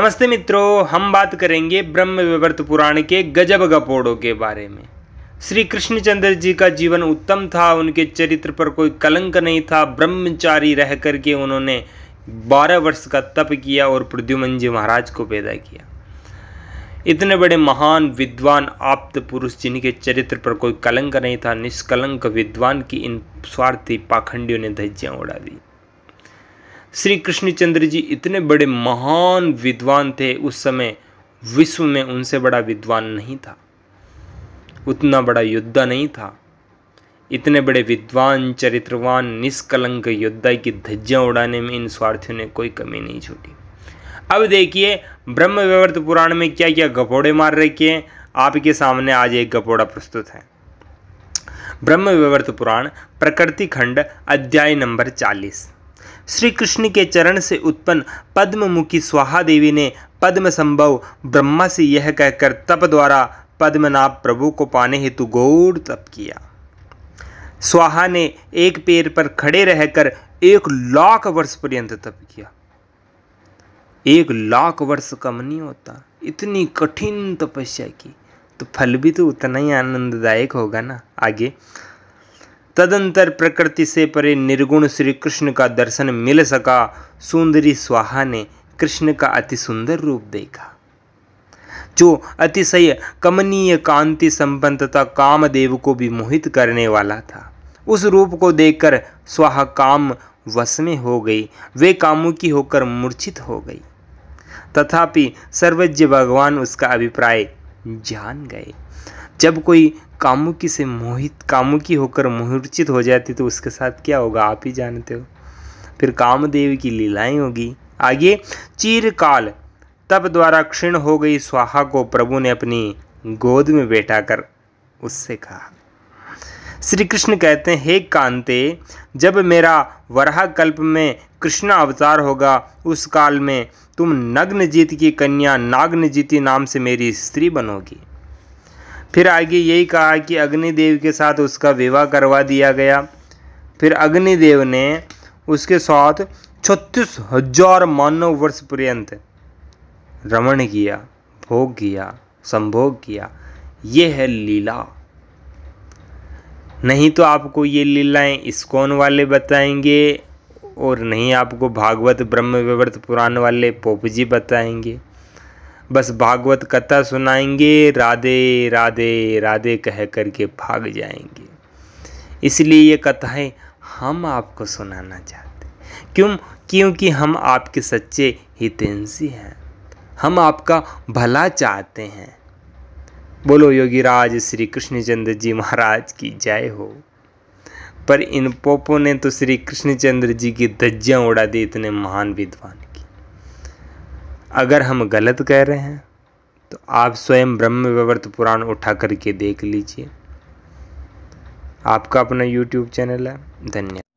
नमस्ते मित्रों हम बात करेंगे ब्रह्म विवर्त पुराण के गजब गपोड़ों के बारे में श्री कृष्णचंद्र जी का जीवन उत्तम था उनके चरित्र पर कोई कलंक नहीं था ब्रह्मचारी रह करके उन्होंने बारह वर्ष का तप किया और प्रद्युमन जी महाराज को पैदा किया इतने बड़े महान विद्वान आप्त पुरुष जिनके चरित्र पर कोई कलंक नहीं था निष्कलंक विद्वान की इन स्वार्थी पाखंडियों ने धज्जियाँ उड़ा दी श्री कृष्णचंद्र जी इतने बड़े महान विद्वान थे उस समय विश्व में उनसे बड़ा विद्वान नहीं था उतना बड़ा योद्धा नहीं था इतने बड़े विद्वान चरित्रवान निष्कलंक योद्धा की धज्जियाँ उड़ाने में इन स्वार्थियों ने कोई कमी नहीं छोड़ी अब देखिए ब्रह्म विवर्त पुराण में क्या क्या गपोड़े मार रखे हैं आपके सामने आज एक गपोड़ा प्रस्तुत है ब्रह्म विवर्त पुराण प्रकृति खंड अध्याय नंबर चालीस श्री कृष्ण के चरण से उत्पन्न पद्ममुखी स्वाहा देवी ने पद्म संभव ब्रह्मा से यह कहकर तप द्वारा पद्मनाभ प्रभु को पाने हेतु गौर तप किया स्वाहा ने एक पैर पर खड़े रहकर एक लाख वर्ष पर्यंत तप किया एक लाख वर्ष कम नहीं होता इतनी कठिन तपस्या की तो फल भी तो उतना ही आनंददायक होगा ना आगे तदंतर प्रकृति से परे निर्गुण श्री कृष्ण का दर्शन मिल सका सुंदरी स्वाहा ने कृष्ण का अति सुंदर रूप देखा जो अतिशय कमनीय कांति संपन्न तथा कामदेव को भी मोहित करने वाला था उस रूप को देखकर स्वाहा काम वश में हो गई वे कामुकी होकर मूर्छित हो गई तथापि सर्वज्ञ भगवान उसका अभिप्राय जान गए जब कोई कामुकी से मोहित कामुकी होकर मोहिर्चित हो जाती तो उसके साथ क्या होगा आप ही जानते हो फिर कामदेव की लीलाएं होगी आगे चीरकाल तब द्वारा क्षीण हो गई स्वाहा को प्रभु ने अपनी गोद में बैठा कर उससे कहा श्री कृष्ण कहते हैं हे कांते जब मेरा वराह कल्प में कृष्ण अवतार होगा उस काल में तुम नग्न जीत की कन्या नाग्न जीती नाम से मेरी स्त्री बनोगी फिर आगे यही कहा कि अग्निदेव के साथ उसका विवाह करवा दिया गया फिर अग्निदेव ने उसके साथ छत्तीस हजार मानव वर्ष पर्यंत रमण किया भोग किया संभोग किया ये है लीला नहीं तो आपको ये लीलाएं इस्कोन वाले बताएंगे और नहीं आपको भागवत ब्रह्म विवर्त पुराण वाले पोप जी बताएंगे बस भागवत कथा सुनाएंगे राधे राधे राधे कह करके भाग जाएंगे इसलिए ये कथाएं हम आपको सुनाना चाहते क्यों क्योंकि हम आपके सच्चे हितेंसी हैं हम आपका भला चाहते हैं बोलो योगी राज श्री कृष्णचंद्र जी महाराज की जय हो पर इन पोपों ने तो श्री कृष्णचंद्र जी की धज्जियाँ उड़ा दी इतने महान विद्वान अगर हम गलत कह रहे हैं तो आप स्वयं ब्रह्म विवर्त पुराण उठा करके देख लीजिए आपका अपना यूट्यूब चैनल है धन्यवाद